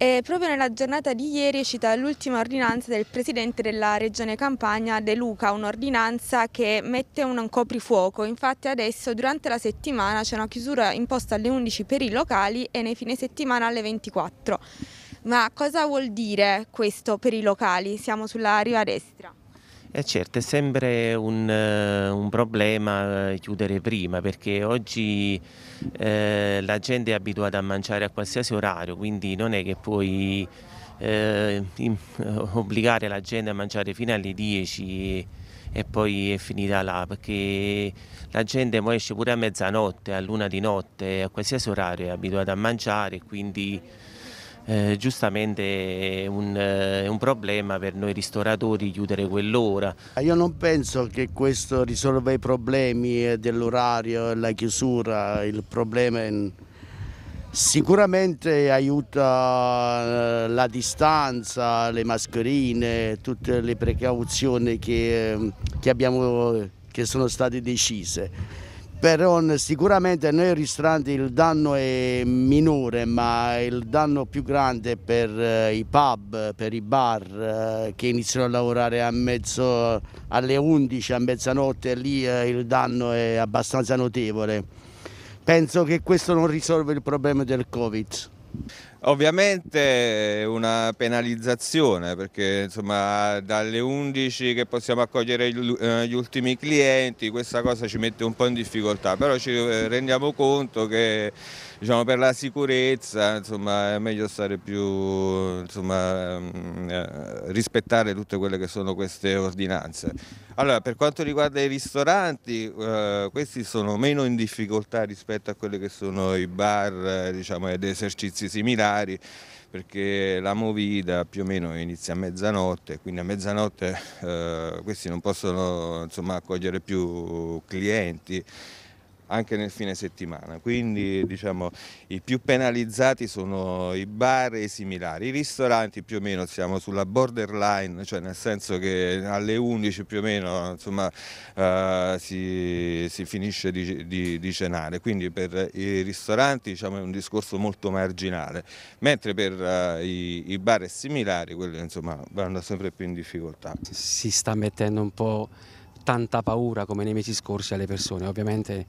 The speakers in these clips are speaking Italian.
E proprio nella giornata di ieri è uscita l'ultima ordinanza del Presidente della Regione Campania, De Luca, un'ordinanza che mette un coprifuoco. Infatti adesso durante la settimana c'è una chiusura imposta alle 11 per i locali e nei fine settimana alle 24. Ma cosa vuol dire questo per i locali? Siamo sulla riva destra. E eh, certo, è sempre un, eh, un, problema eh, chiudere prima perché oggi eh, la gente è abituata a mangiare a qualsiasi orario, quindi non è che puoi eh, obbligare la gente a mangiare fino alle 10 e poi è finita là, perché la gente esce pure a mezzanotte, a luna di notte, a qualsiasi orario, è abituata a mangiare, quindi eh, giustamente è un, eh, un, problema per noi ristoratori chiudere quell'ora. Ah, io non penso che questo risolva i problemi eh, dell'orario, la chiusura, il problema in... Sicuramente aiuta eh, la distanza, le mascherine, tutte le precauzioni che, ehm, che, abbiamo, che sono state decise però sicuramente nei ristoranti il danno è minore ma il danno più grande per eh, i pub, per i bar eh, che iniziano a lavorare a mezzo, alle 11, a mezzanotte lì eh, il danno è abbastanza notevole penso che questo non risolve il problema del covid Ovviamente una penalizzazione perché insomma, dalle 11 che possiamo accogliere eh, gli ultimi clienti questa cosa ci mette un po' in difficoltà, però ci eh, rendiamo conto che diciamo, per la sicurezza insomma, è meglio stare più, insomma, mm, eh, rispettare tutte quelle che sono queste ordinanze. Allora, per quanto riguarda i ristoranti, questi sono meno in difficoltà rispetto a quelli che sono i bar diciamo, ed esercizi esercizi similari perché la movida più o meno inizia a mezzanotte, quindi a mezzanotte eh, questi non possono insomma, accogliere più clienti anche nel fine settimana, quindi mm. diciamo, i più penalizzati sono i bar e i similari, i ristoranti più o meno siamo sulla borderline, cioè nel senso che alle 11 più o meno insomma, eh, si, si, finisce di, di, di, cenare, quindi per i ristoranti diciamo, è un discorso molto marginale, mentre per eh, i, i, bar e similari quelli insomma, vanno sempre più in difficoltà. Si sta mettendo un po' tanta paura come nei mesi scorsi alle persone, ovviamente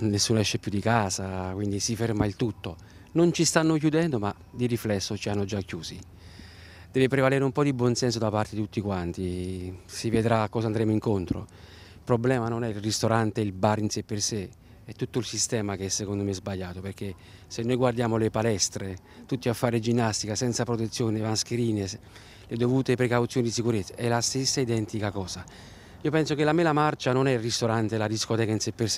nessuno esce più di casa, quindi si ferma il tutto. Non ci stanno chiudendo, ma di riflesso ci hanno già chiusi. Deve prevalere un po' di buonsenso da parte di tutti quanti, si vedrà a cosa andremo incontro. Il problema non è il ristorante, il bar in sé per sé, è tutto il sistema che secondo me è sbagliato, perché se noi guardiamo le palestre, tutti a fare ginnastica senza protezione, mascherine, le dovute precauzioni di sicurezza, è la stessa identica cosa. Io penso che la mela marcia non è il ristorante, la discoteca in sé per sé.